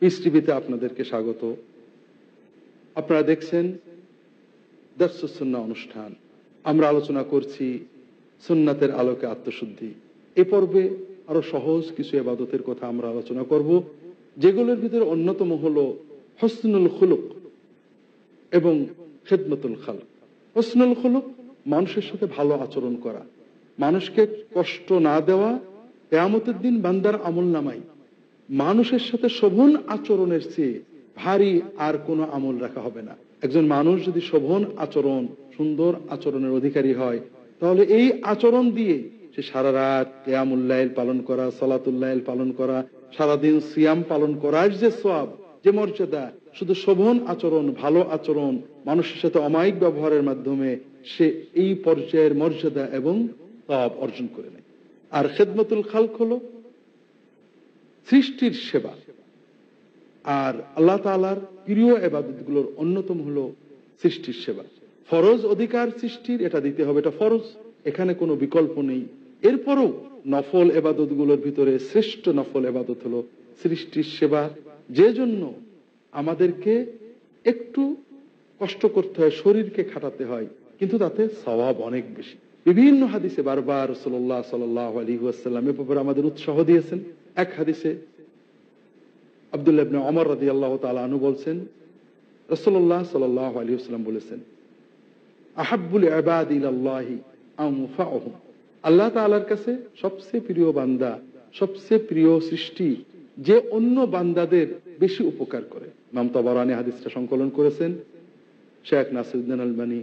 পৃথিবীতে আপনাদেরকে স্বাগত আপনারা দেখছেন দর্শসুন্না অনুষ্ঠান আমরা আলোচনা করছি সুন্নাতের আলোকে আত্মশুদ্ধি এ পর্বে আরো সহজ কিছু এবাদতের কথা আমরা আলোচনা করব যেগুলোর ভিতরে অন্যতম হল হসনুল খুলুক এবং খেদমতুল খাল হসনুল খুলুক মানুষের সাথে ভালো আচরণ করা মানুষকে কষ্ট না দেওয়া কেয়ামতের দিন বান্দার আমল নামাই মানুষের সাথে শোভন আচরণের চেয়ে ভারী আর কোনো আমল রাখা হবে না একজন মানুষ যদি শোভন আচরণ সুন্দর আচরণের অধিকারী হয় তাহলে এই আচরণ দিয়ে সে সারা রাত কেয়ামুল্লাইল পালন করা সলাতুল্লাইল পালন করা সারাদিন সিয়াম পালন করার যে সব যে মর্যাদা শুধু শোভন আচরণ ভালো আচরণ মানুষের সাথে অমায়িক ব্যবহারের মাধ্যমে সে এই পর্যায়ের মর্যাদা এবং অর্জন করে নেয় আর খেদমতুল খালক হলো সৃষ্টির সেবা আর আল্লাহ তালার প্রিয় এবাদত গুলোর অন্যতম হলো সৃষ্টির সেবা ফরজ অধিকার সৃষ্টির এটা দিতে হবে এটা ফরজ এখানে কোনো বিকল্প নেই এরপরও নফল এবাদত গুলোর ভিতরে শ্রেষ্ঠ নফল এবাদত হলো সৃষ্টির সেবা যে জন্য আমাদেরকে একটু কষ্ট করতে হয় শরীরকে খাটাতে হয় কিন্তু তাতে স্বভাব অনেক বেশি বিভিন্ন হাদিসে বারবার সাল্লাহ সাল্লাহ আলী আসাল্লাম এ ব্যাপারে আমাদের উৎসাহ দিয়েছেন এক হাদিসে আবদুল্লাহ অমর রাজি আল্লাহ তালু বলছেন রসল্লাহ সাল আলী আসসালাম বলেছেন আহাবুল আবাদ আল্লাহ তালার কাছে সবচেয়ে প্রিয় বান্দা সবচেয়ে প্রিয় সৃষ্টি যে অন্য বান্দাদের বেশি উপকার করে মাম তবরানি হাদিসটা সংকলন করেছেন শেখ নাসিউদ্দিন আলমানি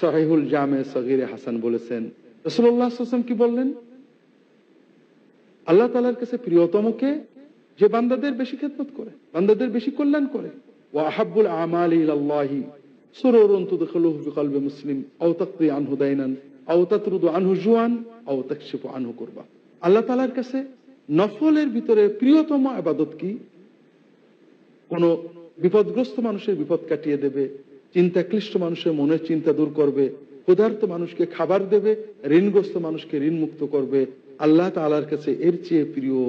সাহেহুল জামে সহিরে হাসান বলেছেন রসল্লাহ কি বললেন আল্লাহ তালার কাছে প্রিয়তমকে যে বান্দাদের বেশি খেদমত করে বান্দাদের বেশি কল্যাণ করে ও আহাবুল আমি কোনো বিপদগ্রস্ত মানুষের বিপদ কাটিয়ে দেবে চিন্তা ক্লিষ্ট মানুষের মনের চিন্তা দূর করবে ক্ষুধার্ত মানুষকে খাবার দেবে ঋণগ্রস্ত মানুষকে ঋণ মুক্ত করবে আল্লাহ তালার কাছে এর চেয়ে প্রিয়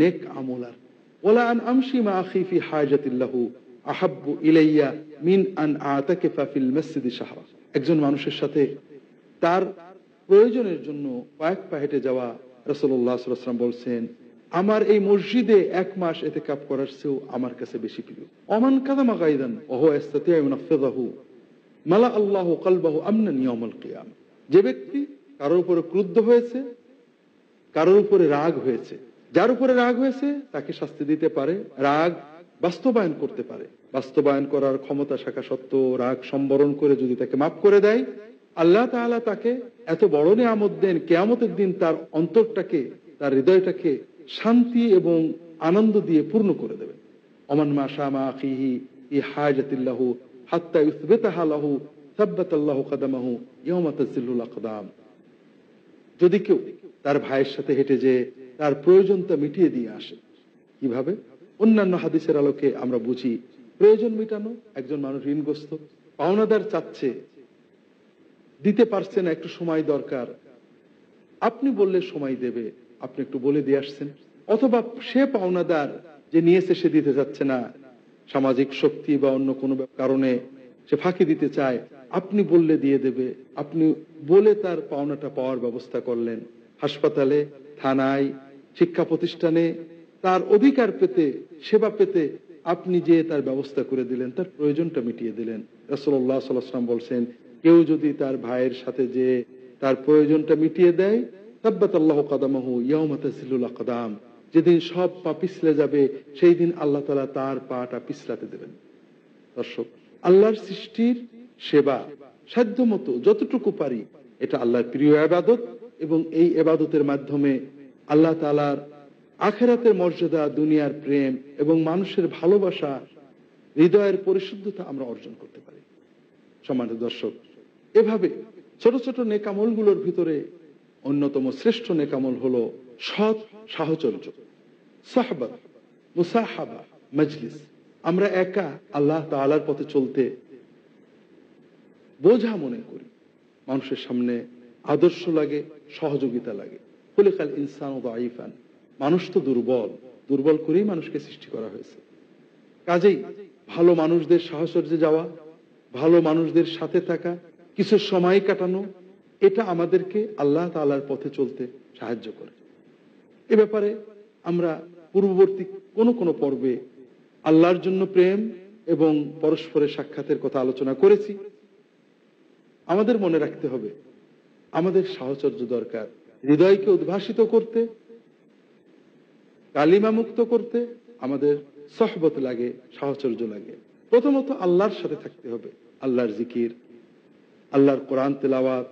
নেক আমলার ওলা আন মা আখিফি আহাব্বু ইলাইয়া মিন আন আতাকে ফাফিল মসজিদি একজন মানুষের সাথে তার প্রয়োজনের জন্য কয়েক পা হেঁটে যাওয়া রসল্লাহ সাল্লাম বলছেন আমার এই মসজিদে এক মাস এতে কাপ করার চেয়েও আমার কাছে বেশি প্রিয় অমান কাদামা গাইদান অহ মালা আল্লাহ আমনা নিয়মল যে ব্যক্তি কারোর উপরে ক্রুদ্ধ হয়েছে কারোর উপরে রাগ হয়েছে যার উপরে রাগ হয়েছে তাকে শাস্তি দিতে পারে রাগ বাস্তবায়ন করতে পারে বাস্তবায়ন করার ক্ষমতা শাখা সত্ত্বেও রাগ সম্বরণ করে যদি তাকে মাফ করে দেয় আল্লাহ তাহলে তাকে এত বড় নিয়ামত দেন কেয়ামতের দিন তার অন্তরটাকে তার হৃদয়টাকে শান্তি এবং আনন্দ দিয়ে পূর্ণ করে দেবে অমান মা শামা আখিহি ই কাদামাহু ইয়মাতাজিল্লুল যদি কেউ তার ভাইয়ের সাথে হেঁটে যে তার প্রয়োজনটা মিটিয়ে দিয়ে আসে কিভাবে অন্যান্য হাদিসের আলোকে আমরা বুঝি প্রয়োজন মিটানো একজন মানুষ ঋণগ্রস্ত পাওনাদার চাচ্ছে দিতে পারছে না একটু সময় দরকার আপনি বললে সময় দেবে আপনি একটু বলে দিয়ে আসছেন অথবা সে পাওনাদার যে নিয়েছে সে দিতে যাচ্ছে না সামাজিক শক্তি বা অন্য কোনো কারণে সে ফাঁকি দিতে চায় আপনি বললে দিয়ে দেবে আপনি বলে তার পাওনাটা পাওয়ার ব্যবস্থা করলেন হাসপাতালে থানায় শিক্ষা প্রতিষ্ঠানে তার অধিকার পেতে সেবা পেতে আপনি যে তার ব্যবস্থা করে দিলেন তার প্রয়োজনটা মিটিয়ে দিলেন রাসল্লাহ সাল্লাম বলছেন কেউ যদি তার ভাইয়ের সাথে যে তার প্রয়োজনটা মিটিয়ে দেয় তাব্বাত আল্লাহ কাদামাহু ইয়াউমাতাসিল্লা কাদাম যেদিন সব পা পিছলে যাবে সেই দিন আল্লাহ তালা তার পাটা পিছলাতে দেবেন দর্শক আল্লাহর সৃষ্টির সেবা সাধ্য মতো যতটুকু পারি এটা আল্লাহর প্রিয় আবাদত এবং এই এবাদতের মাধ্যমে আল্লাহ তালার আখেরাতের মর্যাদা দুনিয়ার প্রেম এবং মানুষের ভালোবাসা হৃদয়ের পরিশুদ্ধতা আমরা অর্জন করতে পারি সমান দর্শক এভাবে ছোট ছোট নেকামলগুলোর ভিতরে অন্যতম শ্রেষ্ঠ নেকামল হল সৎ সাহচর্য সাহবা মুসাহাবা মজলিস আমরা একা আল্লাহ তালার পথে চলতে বোঝা মনে করি মানুষের সামনে আদর্শ লাগে সহযোগিতা লাগে হলিকাল ইনসান ও দাইফান মানুষ তো দুর্বল দুর্বল করেই মানুষকে সৃষ্টি করা হয়েছে কাজেই ভালো মানুষদের সাহসর্যে যাওয়া ভালো মানুষদের সাথে থাকা কিছু সময় কাটানো এটা আমাদেরকে আল্লাহ তালার পথে চলতে সাহায্য করে এ ব্যাপারে আমরা পূর্ববর্তী কোনো কোনো পর্বে আল্লাহর জন্য প্রেম এবং পরস্পরের সাক্ষাতের কথা আলোচনা করেছি আমাদের মনে রাখতে হবে আমাদের সাহচর্য দরকার হৃদয়কে উদ্ভাসিত করতে কালিমা মুক্ত করতে আমাদের সহবত লাগে সাহচর্য লাগে প্রথমত আল্লাহর সাথে থাকতে হবে আল্লাহর জিকির আল্লাহর কোরআন তেলাওয়াত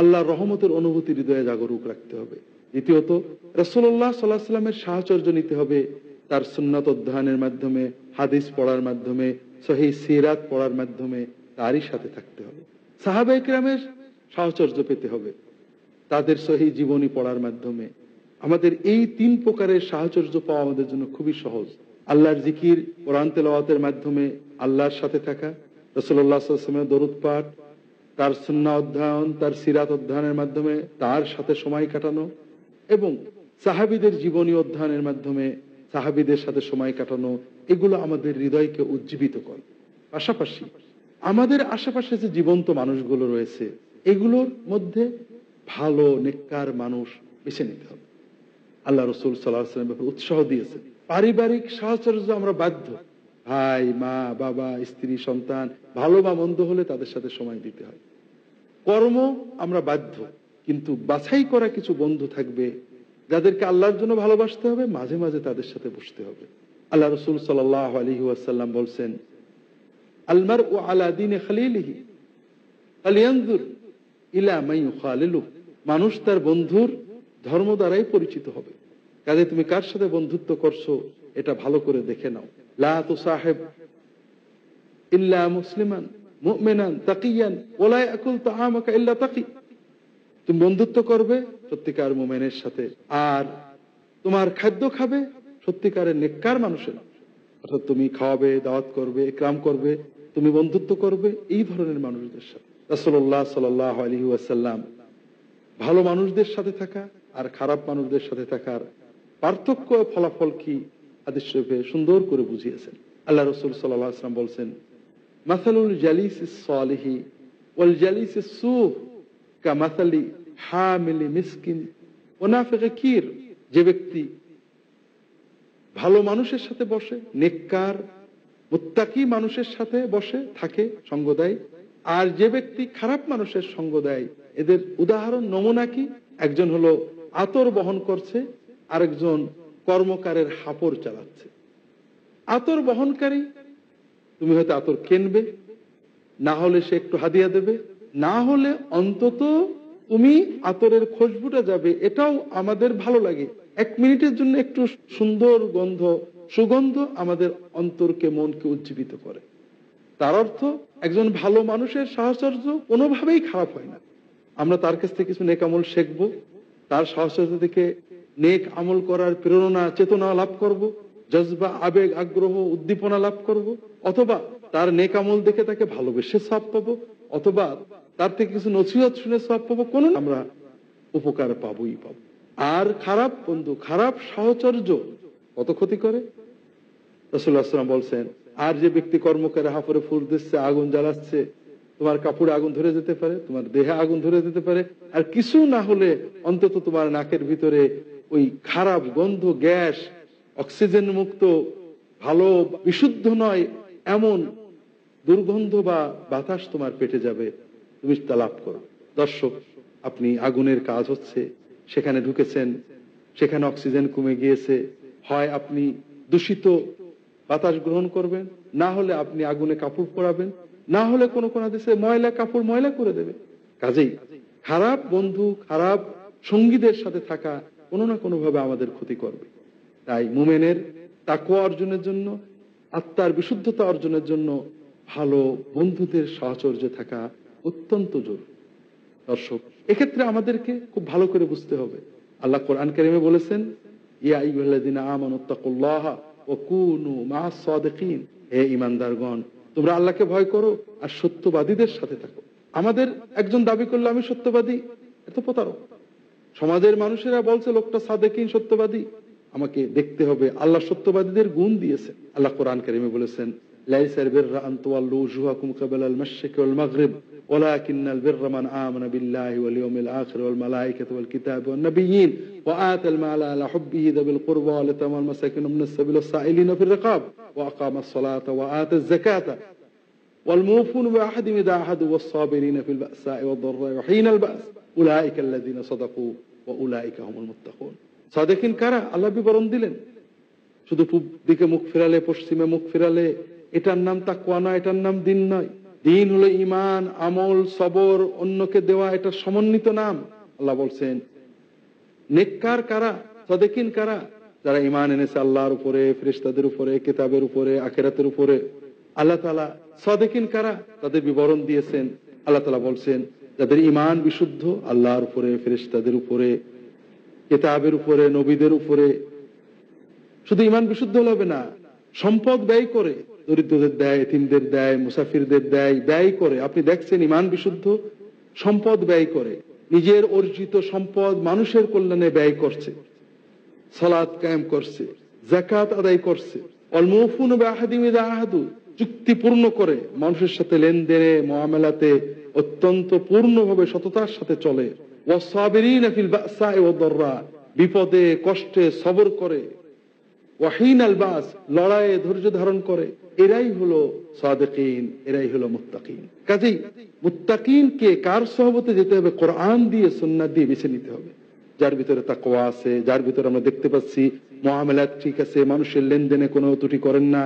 আল্লাহর রহমতের অনুভূতি হৃদয়ে জাগরুক রাখতে হবে দ্বিতীয়ত রসোল্লাহ সাল্লাহ সাল্লামের সাহচর্য নিতে হবে তার সুন্নত অধ্যয়নের মাধ্যমে হাদিস পড়ার মাধ্যমে সহি সিরাত পড়ার মাধ্যমে তারই সাথে থাকতে হবে সাহাবে ইকরামের সাহচর্য পেতে হবে তাদের সহি জীবনী পড়ার মাধ্যমে আমাদের এই তিন প্রকারের সাহচর্য পাওয়া আমাদের জন্য খুবই সহজ আল্লাহর জিকির কোরআন তেলাওয়াতের মাধ্যমে আল্লাহর সাথে থাকা রসল্লাহামের দরুদ পাঠ তার সুন্না অধ্যয়ন তার সিরাত অধ্যয়নের মাধ্যমে তার সাথে সময় কাটানো এবং সাহাবিদের জীবনী অধ্যয়নের মাধ্যমে সাহাবিদের সাথে সময় কাটানো এগুলো আমাদের হৃদয়কে উজ্জীবিত করে পাশাপাশি আমাদের আশেপাশে যে জীবন্ত মানুষগুলো রয়েছে এগুলোর মধ্যে ভালো নেককার মানুষ বেছে নিতে হবে আল্লাহ রসুল সাল্লাহ ব্যাপারে উৎসাহ দিয়েছে পারিবারিক সাহচর্য আমরা বাধ্য ভাই মা বাবা স্ত্রী সন্তান ভালো বা মন্দ হলে তাদের সাথে সময় দিতে হয় কর্ম আমরা বাধ্য কিন্তু বাছাই করা কিছু বন্ধু থাকবে যাদেরকে আল্লাহর জন্য ভালোবাসতে হবে মাঝে মাঝে তাদের সাথে বসতে হবে আল্লাহ রসুল সাল্লাহ আলহি আসাল্লাম বলছেন আলমার ও আলাদিন খালিলিহি আলিয়ানজুর ইলামাই খালিলু মানুষ তার বন্ধুর ধর্ম দ্বারাই পরিচিত হবে কাজে তুমি কার সাথে বন্ধুত্ব করছো এটা ভালো করে দেখে নাও লা সাহেব ইল্লা মুসলিমান মুমেনান তাকিয়ান ওলাই আকুল তো আমাকে ইল্লা তাকি তুমি বন্ধুত্ব করবে সত্যিকার মোমেনের সাথে আর তোমার খাদ্য খাবে সত্যিকারের নেককার মানুষের অর্থাৎ তুমি খাওয়াবে দাওয়াত করবে ক্রাম করবে তুমি বন্ধুত্ব করবে এই ধরনের মানুষদের সাথে রসল্লাহ সাল আলী ওয়াসাল্লাম ভালো মানুষদের সাথে থাকা আর খারাপ মানুষদের সাথে থাকার পার্থক্য ফলাফল কি আদেশ সুন্দর করে বুঝিয়েছেন আল্লাহ রসুল সাল্লাম বলছেন যে ব্যক্তি ভালো মানুষের সাথে বসে নেককার মুত্তাকি মানুষের সাথে বসে থাকে সঙ্গ দেয় আর যে ব্যক্তি খারাপ মানুষের সঙ্গ দেয় এদের উদাহরণ নমুনা কি একজন হলো আতর বহন করছে আরেকজন কর্মকারের হাপড় চালাচ্ছে আতর বহনকারী তুমি হয়তো আতর কেনবে না হলে সে একটু হাদিয়া দেবে না হলে অন্তত তুমি আতরের খুশবুটা যাবে এটাও আমাদের ভালো লাগে এক মিনিটের জন্য একটু সুন্দর গন্ধ সুগন্ধ আমাদের অন্তরকে মনকে উজ্জীবিত করে তার অর্থ একজন ভালো মানুষের সাহচর্য কোনোভাবেই খারাপ হয় না আমরা তার কাছ থেকে কিছু নেক আমল শিখবো তার সাহচর্য থেকে নেক আমল করার প্রেরণা চেতনা লাভ করব। জজবা আবেগ আগ্রহ উদ্দীপনা লাভ করব। অথবা তার নেক আমল দেখে তাকে ভালোবেসে সব পাবো অথবা তার থেকে কিছু নসিহত শুনে সব পাবো কোন আমরা উপকার পাবোই পাব আর খারাপ বন্ধু খারাপ সাহচর্য কত ক্ষতি করে রসুল্লাহ আসলাম বলছেন আর যে ব্যক্তি কর্ম করে হাফরে ফুল দিচ্ছে আগুন জ্বালাচ্ছে তোমার কাপড়ে আগুন ধরে যেতে পারে তোমার দেহে আগুন ধরে যেতে পারে আর কিছু না হলে অন্তত তোমার নাকের ভিতরে ওই খারাপ গন্ধ গ্যাস অক্সিজেন মুক্ত ভালো বিশুদ্ধ নয় এমন দুর্গন্ধ বা বাতাস তোমার পেটে যাবে তুমি তা লাভ করো দর্শক আপনি আগুনের কাজ হচ্ছে সেখানে ঢুকেছেন সেখানে অক্সিজেন কমে গিয়েছে হয় আপনি দূষিত বাতাস গ্রহণ করবেন না হলে আপনি আগুনে কাপড় পরাবেন না হলে কোনো কোনো দেশে ময়লা কাপড় ময়লা করে দেবে কাজেই খারাপ বন্ধু খারাপ সঙ্গীদের সাথে থাকা কোনো না কোনোভাবে আমাদের ক্ষতি করবে তাই মোমেনের তাকুয়া অর্জনের জন্য আত্মার বিশুদ্ধতা অর্জনের জন্য ভালো বন্ধুদের সাহচর্যে থাকা অত্যন্ত জরুরি দর্শক এক্ষেত্রে আমাদেরকে খুব ভালো করে বুঝতে হবে আল্লাহ কোরআন কারিমে বলেছেন ইয়া ইহদিন আমানুত্তাকুল্লাহা ইমানদারগণ তোমরা আল্লাহকে ভয় করো আর সত্যবাদীদের সাথে থাকো আমাদের একজন দাবি করলো আমি সত্যবাদী এত প্রতারক সমাজের মানুষেরা বলছে লোকটা সাদেকিন সত্যবাদী আমাকে দেখতে হবে আল্লাহ সত্যবাদীদের গুণ দিয়েছে আল্লাহ কোরআন কারিমে বলেছেন ليس البر أن تولوا وجوهكم قبل المشرق والمغرب ولكن البر من آمن بالله واليوم الآخر والملائكة والكتاب والنبيين وآتى المال على حبه ذوي القربى واليتامى والمساكين من السبيل والسائلين في الرقاب وأقام الصلاة وآتى الزكاة والموفون بعهد إذا عهدوا والصابرين في البأساء والضراء وحين البأس أولئك الذين صدقوا وأولئك هم المتقون صادقين كرا الله ببرندلن দিলেন শুধু পূব দিকে মুখ ফেরালে পশ্চিমে মুখ ফেরালে এটার নাম তাকুয়া নয় এটার নাম দিন নয় দিন হলো ইমান আমল সবর অন্যকে দেওয়া এটা সমন্বিত নাম আল্লাহ বলছেন নেককার কারা সদেকিন কারা যারা ইমান এনেছে আল্লাহর উপরে ফেরিস্তাদের উপরে কেতাবের উপরে আখেরাতের উপরে আল্লাহ তালা সদেকিন কারা তাদের বিবরণ দিয়েছেন আল্লাহ তালা বলছেন যাদের ইমান বিশুদ্ধ আল্লাহর উপরে ফেরিস্তাদের উপরে কেতাবের উপরে নবীদের উপরে শুধু ইমান বিশুদ্ধ হবে না সম্পদ ব্যয় করে দরিদ্রদের দেয় এতিমদের দেয় মুসাফিরদের দেয় ব্যয় করে আপনি দেখছেন ইমান বিশুদ্ধ সম্পদ ব্যয় করে নিজের অর্জিত সম্পদ মানুষের কল্যাণে ব্যয় করছে সালাদ কায়েম করছে জাকাত আদায় করছে অলমৌফুন আহাদিমিদা আহাদু চুক্তিপূর্ণ করে মানুষের সাথে লেনদেনে মহামেলাতে অত্যন্ত পূর্ণভাবে সততার সাথে চলে ওয়াসাবিরিন বিপদে কষ্টে সবর করে ওয়াহিন আল বাস লড়াইয়ে ধৈর্য ধারণ করে এরাই হলো সাদেকিন এরাই হলো মুত্তাকিন কাজেই মুত্তাকিনকে কার সহবতে যেতে হবে কোরআন দিয়ে সন্ন্যাদ দিয়ে বেছে নিতে হবে যার ভিতরে তা কোয়া আছে যার ভিতরে আমরা দেখতে পাচ্ছি মহামেলা ঠিক আছে মানুষের লেনদেনে কোনো ত্রুটি করেন না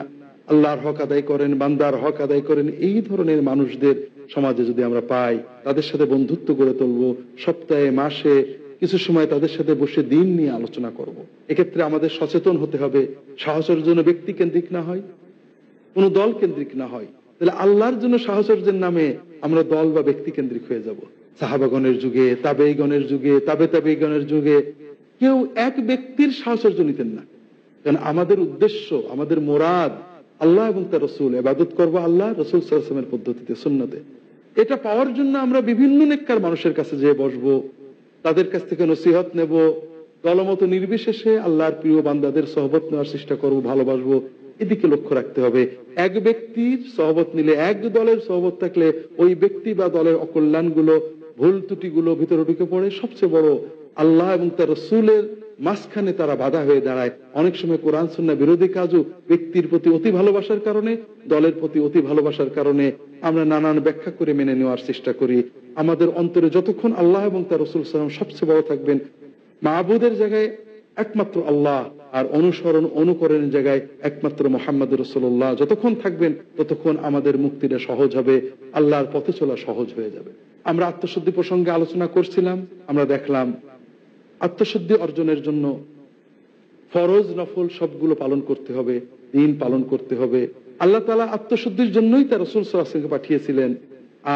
আল্লাহর হক আদায় করেন বান্দার হক আদায় করেন এই ধরনের মানুষদের সমাজে যদি আমরা পাই তাদের সাথে বন্ধুত্ব গড়ে তুলবো সপ্তাহে মাসে কিছু সময় তাদের সাথে বসে দিন নিয়ে আলোচনা করব। এক্ষেত্রে আমাদের সচেতন হতে হবে সাহসের জন্য ব্যক্তি কেন্দ্রিক না হয় কোনো দল কেন্দ্রিক না হয় তাহলে আল্লাহর জন্য সাহচর্যের নামে আমরা দল বা ব্যক্তি কেন্দ্রিক হয়ে যাব সাহাবাগণের যুগে তাবেইগণের যুগে তাবে তাবেইগণের যুগে কেউ এক ব্যক্তির সাহচর্য নিতেন না কারণ আমাদের উদ্দেশ্য আমাদের মোরাদ আল্লাহ এবং তার রসুল এবাদত করবো আল্লাহ রসুল সাল্লামের পদ্ধতিতে সুন্নতে এটা পাওয়ার জন্য আমরা বিভিন্ন নেককার মানুষের কাছে যেয়ে বসবো তাদের কাছ থেকে নসিহত নেব দলমত নির্বিশেষে আল্লাহর প্রিয় বান্দাদের সহবত নেওয়ার চেষ্টা করবো ভালোবাসবো এদিকে লক্ষ্য রাখতে হবে এক ব্যক্তির সহবত নিলে এক দলের সহবত থাকলে ওই ব্যক্তি বা দলের অকল্যাণ গুলো ভুল ত্রুটি গুলো ভিতরে ঢুকে পড়ে সবচেয়ে বড় আল্লাহ এবং তার রসুলের মাঝখানে তারা বাধা হয়ে দাঁড়ায় অনেক সময় কোরআন সুন্না বিরোধী কাজও ব্যক্তির প্রতি অতি ভালোবাসার কারণে দলের প্রতি অতি ভালোবাসার কারণে আমরা নানান ব্যাখ্যা করে মেনে নেওয়ার চেষ্টা করি আমাদের অন্তরে যতক্ষণ আল্লাহ এবং তার রসুল সালাম সবচেয়ে বড় থাকবেন মাহবুদের জায়গায় একমাত্র আল্লাহ আর অনুসরণ অনুকরণের জায়গায় একমাত্র মোহাম্মদ রসোল্লাহ যতক্ষণ থাকবেন ততক্ষণ আমাদের মুক্তিটা সহজ হবে আল্লাহর পথে চলা সহজ হয়ে যাবে আমরা আত্মশুদ্ধি প্রসঙ্গে আলোচনা করছিলাম আমরা দেখলাম আত্মশুদ্ধি অর্জনের জন্য ফরজ নফল সবগুলো পালন করতে হবে দিন পালন করতে হবে আল্লাহ তালা আত্মশুদ্ধির জন্যই তার রসুল সাল্লাহকে পাঠিয়েছিলেন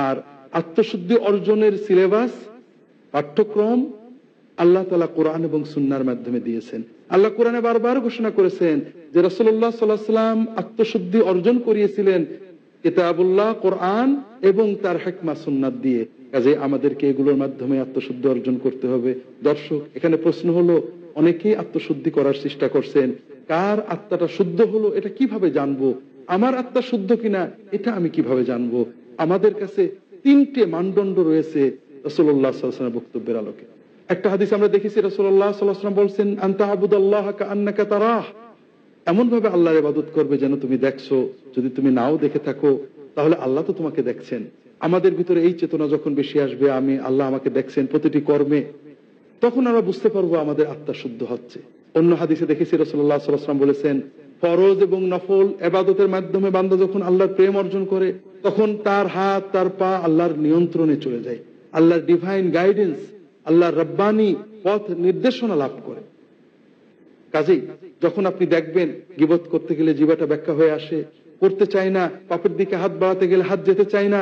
আর আত্মশুদ্ধি অর্জনের সিলেবাস পাঠ্যক্রম আল্লাহ তালা কোরআন এবং সুনার মাধ্যমে দিয়েছেন আল্লাহ কোরআনে বারবার ঘোষণা করেছেন যে রসল্লাহ সাল্লাহ সাল্লাম আত্মশুদ্ধি অর্জন করিয়েছিলেন কিতাবুল্লাহ কোরআন এবং তার হেকমা সুন্নাত দিয়ে কাজে আমাদেরকে এগুলোর মাধ্যমে আত্মশুদ্ধি অর্জন করতে হবে দর্শক এখানে প্রশ্ন হলো অনেকেই আত্মশুদ্ধি করার চেষ্টা করছেন কার আত্মাটা শুদ্ধ হলো এটা কিভাবে জানব আমার আত্মা শুদ্ধ কিনা এটা আমি কিভাবে জানব আমাদের কাছে তিনটে মানদণ্ড রয়েছে রসোল্লা সাল্লামের বক্তব্যের আলোকে একটা হাদিস আমরা দেখেছি রসোল্লাহ সাল্লাম বলছেন আন্তাহাবুদাল্লাহ আল্লাহ তারাহ এমনভাবে আল্লাহর ইবাদত করবে যেন তুমি দেখছো যদি তুমি নাও দেখে থাকো তাহলে আল্লাহ তো তোমাকে দেখছেন আমাদের ভিতরে এই চেতনা যখন বেশি আসবে আমি আল্লাহ আমাকে দেখছেন প্রতিটি কর্মে তখন আমরা বুঝতে পারবো আমাদের আত্মা শুদ্ধ হচ্ছে অন্য হাদিসে দেখেছি রসল্লাহ সাল্লাম বলেছেন ফরজ এবং নফল এবাদতের মাধ্যমে বান্দা যখন আল্লাহর প্রেম অর্জন করে তখন তার হাত তার পা আল্লাহর নিয়ন্ত্রণে চলে যায় আল্লাহর ডিভাইন গাইডেন্স আল্লাহর রব্বানি পথ নির্দেশনা লাভ করে কাজেই যখন আপনি দেখবেন গিবত করতে গেলে জীবাটা ব্যাখ্যা হয়ে আসে করতে চায় না পাপের দিকে হাত বাড়াতে গেলে হাত যেতে চায় না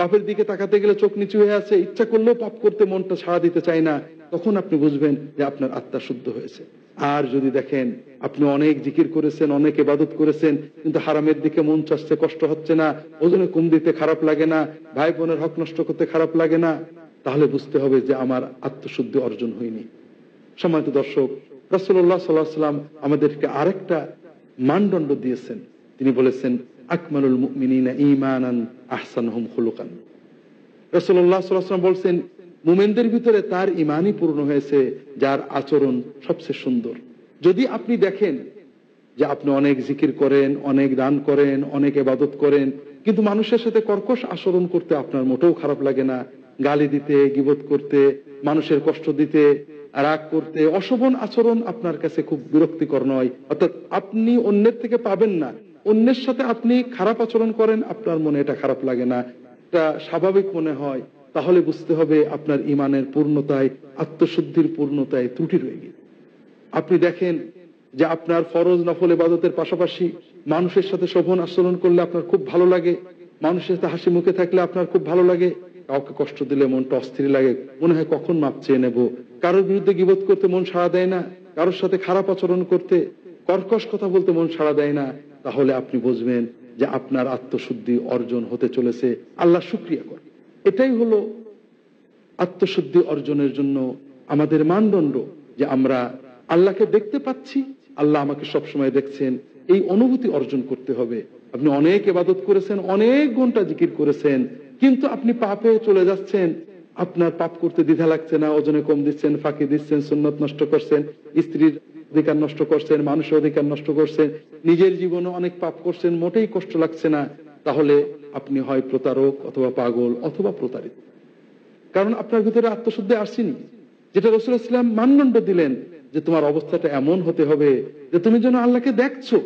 পাপের দিকে তাকাতে গেলে চোখ নিচু হয়ে আছে ইচ্ছা করলেও পাপ করতে মনটা সাড়া দিতে চায় না তখন আপনি বুঝবেন যে আপনার আত্মা শুদ্ধ হয়েছে আর যদি দেখেন আপনি অনেক জিকির করেছেন অনেক এবাদত করেছেন কিন্তু হারামের দিকে মন চাচ্ছে কষ্ট হচ্ছে না ওজনে কম দিতে খারাপ লাগে না ভাই বোনের হক নষ্ট করতে খারাপ লাগে না তাহলে বুঝতে হবে যে আমার আত্মশুদ্ধি অর্জন হয়নি সময় তো দর্শক রসুল্লাহ সাল্লাহ সাল্লাম আমাদেরকে আরেকটা মানদণ্ড দিয়েছেন তিনি বলেছেন আকমানুল মিনা ইমানান আহসান হুম খুলুকান রসল্লাহ সাল্লাম বলছেন মুমেনদের ভিতরে তার ইমানই পূর্ণ হয়েছে যার আচরণ সবচেয়ে সুন্দর যদি আপনি দেখেন যে আপনি অনেক জিকির করেন অনেক দান করেন অনেক এবাদত করেন কিন্তু মানুষের সাথে কর্কশ আচরণ করতে আপনার মোটেও খারাপ লাগে না গালি দিতে গিবত করতে মানুষের কষ্ট দিতে রাগ করতে অশোভন আচরণ আপনার কাছে খুব বিরক্তিকর নয় অর্থাৎ আপনি অন্যের থেকে পাবেন না অন্যের সাথে আপনি খারাপ আচরণ করেন আপনার মনে এটা খারাপ লাগে না এটা স্বাভাবিক মনে হয় তাহলে বুঝতে হবে আপনার ইমানের পূর্ণতায় আত্মশুদ্ধির পূর্ণতায় ত্রুটি রয়ে গিয়ে আপনি দেখেন যে আপনার ফরজ নফল এবাদতের পাশাপাশি মানুষের সাথে শোভন আচরণ করলে আপনার খুব ভালো লাগে মানুষের সাথে হাসি মুখে থাকলে আপনার খুব ভালো লাগে কাউকে কষ্ট দিলে মনটা অস্থির লাগে মনে হয় কখন মাপ চেয়ে নেব কারোর বিরুদ্ধে গিবত করতে মন সাড়া দেয় না কারোর সাথে খারাপ আচরণ করতে কর্কশ কথা বলতে মন সাড়া দেয় না তাহলে আপনি বুঝবেন যে আপনার আত্মশুদ্ধি অর্জন হতে চলেছে আল্লাহ সুক্রিয়া করে এটাই হলো আত্মশুদ্ধি অর্জনের জন্য আমাদের মানদণ্ড যে আমরা আল্লাহকে দেখতে পাচ্ছি আল্লাহ আমাকে সবসময় দেখছেন এই অনুভূতি অর্জন করতে হবে আপনি অনেক এবাদত করেছেন অনেক ঘন্টা জিকির করেছেন কিন্তু আপনি পাপে চলে যাচ্ছেন আপনার পাপ করতে দ্বিধা লাগছে না ওজনে কম দিচ্ছেন ফাঁকি দিচ্ছেন সুন্নত নষ্ট করছেন স্ত্রীর অধিকার নষ্ট করছেন মানুষের অধিকার নষ্ট করছেন নিজের জীবনে অনেক পাপ করছেন মোটেই কষ্ট লাগছে না তাহলে আপনি হয় প্রতারক অথবা পাগল অথবা প্রতারিত কারণ আপনার ভিতরে আত্মশুদ্ধে আসেনি যেটা রসুল ইসলাম মানদণ্ড দিলেন যে তোমার অবস্থাটা এমন হতে হবে যে তুমি যেন আল্লাহকে দেখছো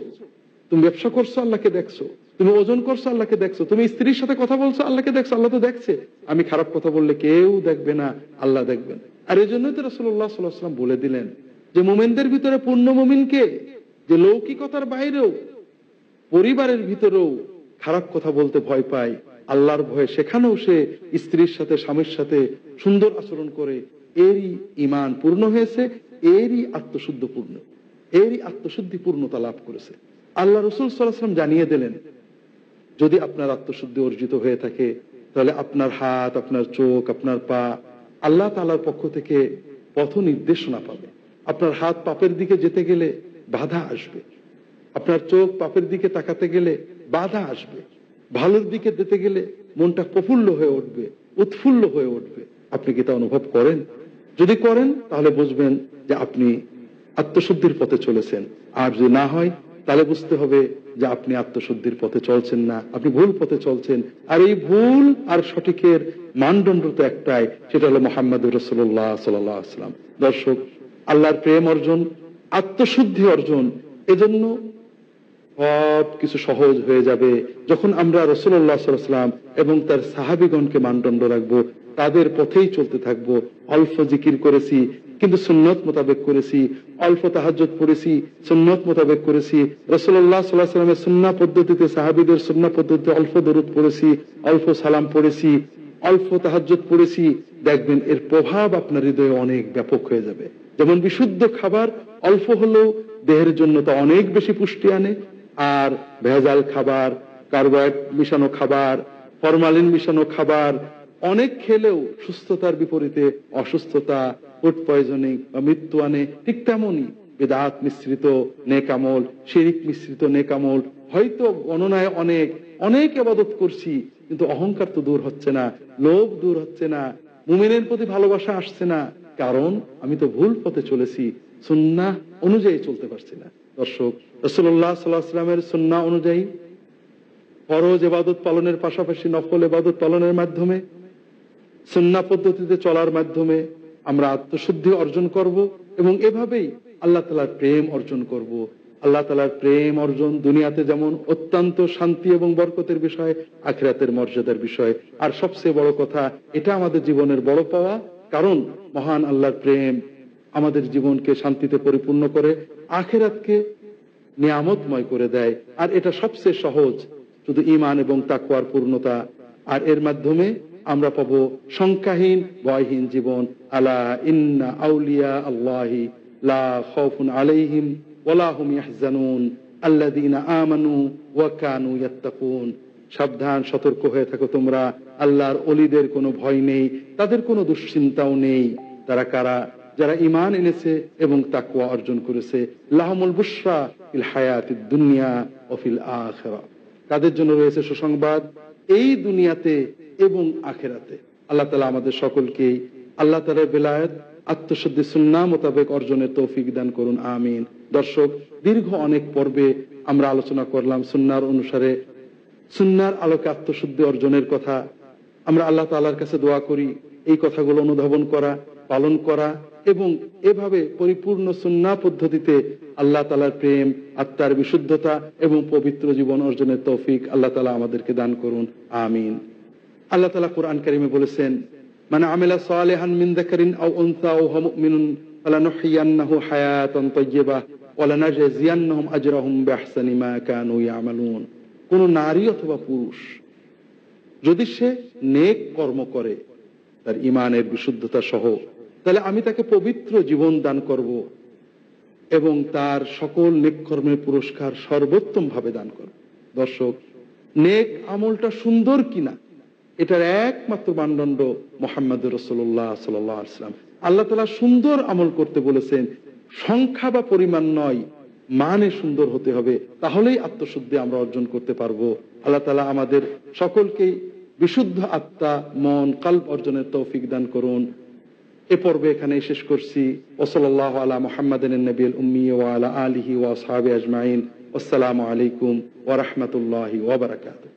তুমি ব্যবসা করছো আল্লাহকে দেখছো তুমি ওজন করছো আল্লাহকে দেখছো তুমি স্ত্রীর সাথে কথা বলছো আল্লাহকে দেখছো আল্লাহ তো দেখছে আমি খারাপ কথা বললে কেউ দেখবে না আল্লাহ দেখবেন আর এই জন্যই তো রসল্লাহ সাল্লাহাম বলে দিলেন যে মোমেনদের ভিতরে পূর্ণ মোমিনকে যে লৌকিকতার বাইরেও পরিবারের ভিতরেও খারাপ কথা বলতে ভয় পায় আল্লাহর ভয়ে সেখানেও সে স্ত্রীর সাথে স্বামীর সাথে সুন্দর আচরণ করে এরই ইমান পূর্ণ হয়েছে এরই আত্মশুদ্ধ পূর্ণ এরই আত্মশুদ্ধি পূর্ণতা লাভ করেছে আল্লাহ রসুল সাল্লাহাম জানিয়ে দিলেন যদি আপনার আত্মশুদ্ধি অর্জিত হয়ে থাকে তাহলে আপনার হাত আপনার চোখ আপনার পা আল্লাহ তালার পক্ষ থেকে পথ নির্দেশনা পাবে আপনার হাত পাপের দিকে যেতে গেলে বাধা আসবে আপনার চোখ পাপের দিকে তাকাতে গেলে বাধা আসবে ভালোর দিকে যেতে গেলে মনটা প্রফুল্ল হয়ে উঠবে উৎফুল্ল হয়ে উঠবে আপনি কি তা অনুভব করেন যদি করেন তাহলে বুঝবেন যে আপনি আত্মশুদ্ধির পথে চলেছেন আর যদি না হয় তাহলে বুঝতে হবে যে আপনি আত্মশুদ্ধির পথে চলছেন না আপনি ভুল পথে চলছেন আর এই ভুল আর সঠিকের মানদণ্ড তো একটাই সেটা হলো মোহাম্মদ রসোল্লাহ সাল্লাম দর্শক আল্লাহর প্রেম অর্জন আত্মশুদ্ধি অর্জন এজন্য সব কিছু সহজ হয়ে যাবে যখন আমরা রসুল্লাহ সাল্লাম এবং তার সাহাবিগণকে মানদণ্ড রাখবো তাদের পথেই চলতে থাকবো অল্প জিকির করেছি কিন্তু সুন্নত মোতাবেক করেছি অল্প তাহাজত পড়েছি সুন্নত মোতাবেক করেছি রসল্লাহ সাল্লাহ সাল্লামের সুন্না পদ্ধতিতে সাহাবিদের সুন্না পদ্ধতিতে অল্প দরুদ পড়েছি অল্প সালাম পড়েছি অল্প তাহাজত পড়েছি দেখবেন এর প্রভাব আপনার হৃদয়ে অনেক ব্যাপক হয়ে যাবে যেমন বিশুদ্ধ খাবার অল্প হলেও দেহের জন্য তা অনেক বেশি পুষ্টি আনে আর ভেজাল খাবার কার্বোহাইড মিশানো খাবার ফরমালিন মিশানো খাবার অনেক খেলেও সুস্থতার বিপরীতে অসুস্থতা ফুড পয়জনিং বা মৃত্যু আনে ঠিক তেমনই বেদাত মিশ্রিত নেকামল শিরিক মিশ্রিত নেকামল হয়তো গণনায় অনেক অনেক আবাদত করছি কিন্তু অহংকার তো দূর হচ্ছে না লোভ দূর হচ্ছে না মুমিনের প্রতি ভালোবাসা আসছে না কারণ আমি তো ভুল পথে চলেছি সুন্না অনুযায়ী চলতে পারছি না দর্শক রসুল্লাহ সাল্লাহামের সুন্না অনুযায়ী ফরজ এবাদত পালনের পাশাপাশি নকল এবাদত পালনের মাধ্যমে সুন্না পদ্ধতিতে চলার মাধ্যমে আমরা আত্মশুদ্ধি অর্জন করব এবং এভাবেই আল্লাহ তালার প্রেম অর্জন করব। আল্লাহ তালার প্রেম অর্জন দুনিয়াতে যেমন অত্যন্ত শান্তি এবং বরকতের বিষয় আখিরাতের মর্যাদার বিষয় আর সবচেয়ে বড় কথা এটা আমাদের জীবনের বড় পাওয়া কারণ মহান আল্লাহর প্রেম আমাদের জীবনকে শান্তিতে পরিপূর্ণ করে আখেরাতকে নিয়ামতময় করে দেয় আর এটা সবচেয়ে সহজ শুধু ইমান এবং তাকুয়ার পূর্ণতা আর এর মাধ্যমে আমরা পাব শঙ্কাহীন বয়হীন জীবন আলা ইন্না আউলিয়া আল্লাহি লা খাউফুন আলাইহিম ওয়ালা হুম ইয়াহজানুন আল্লাযীনা আমানু ওয়া কানু সাবধান সতর্ক হয়ে থাকো তোমরা আল্লাহর কোনো ভয় নেই তাদের কোনো দুশ্চিন্তাও নেই তারা কারা যারা ইমান এনেছে এবং তাকুয়া অর্জন করেছে লাহমুল বুসরা ইল হায়াত দুনিয়া অফিল আখরা তাদের জন্য রয়েছে সুসংবাদ এই দুনিয়াতে এবং আখেরাতে আল্লাহ তালা আমাদের সকলকে আল্লাহ তালা বেলায়ত আত্মশুদ্ধি সুন্না মোতাবেক অর্জনের তৌফিক দান করুন আমিন দর্শক দীর্ঘ অনেক পর্বে আমরা আলোচনা করলাম সুন্নার অনুসারে সুন্নার আলোকে আত্মশুদ্ধি অর্জনের কথা আমরা আল্লাহ তালার কাছে দোয়া করি এই কথাগুলো অনুধাবন করা পালন করা এবং এভাবে পরিপূর্ণ সুন্না পদ্ধতিতে আল্লাহ তালার প্রেম আত্মার বিশুদ্ধতা এবং পবিত্র জীবন অর্জনের তৌফিক আল্লাহ তালা আমাদেরকে দান করুন আমিন আল্লাহ তালা কোরআন কারিমে বলেছেন মানে আমেলা সালেহান মিন্দাকারিন আও উনসা ও হমিনুন কোন নারী অথবা পুরুষ যদি সে নেক কর্ম করে তার ইমানের বিশুদ্ধতা সহ তাহলে আমি তাকে পবিত্র জীবন দান করব এবং তার সকল নেক কর্মের পুরস্কার সর্বোত্তম ভাবে দান করব দর্শক নেক আমলটা সুন্দর কিনা এটার একমাত্র মানদণ্ড মোহাম্মদ রসোল্লাহ সাল্লাম আল্লাহ তালা সুন্দর আমল করতে বলেছেন সংখ্যা বা পরিমাণ নয় মানে সুন্দর হতে হবে তাহলেই আত্মশুদ্ধি আমরা অর্জন করতে পারবো আল্লাহ তালা আমাদের সকলকে বিশুদ্ধ আত্মা মন কাল্প অর্জনের তৌফিক দান করুন এ পর্বে এখানে শেষ করছি ওসল্লাহ আলা মোহাম্মদ নবীল উম্মি আলা আলহি ওয়া ওয়াসাবে আজমাইন আসসালামু আলাইকুম ওরহমতুল্লাহ ওবরাকাতু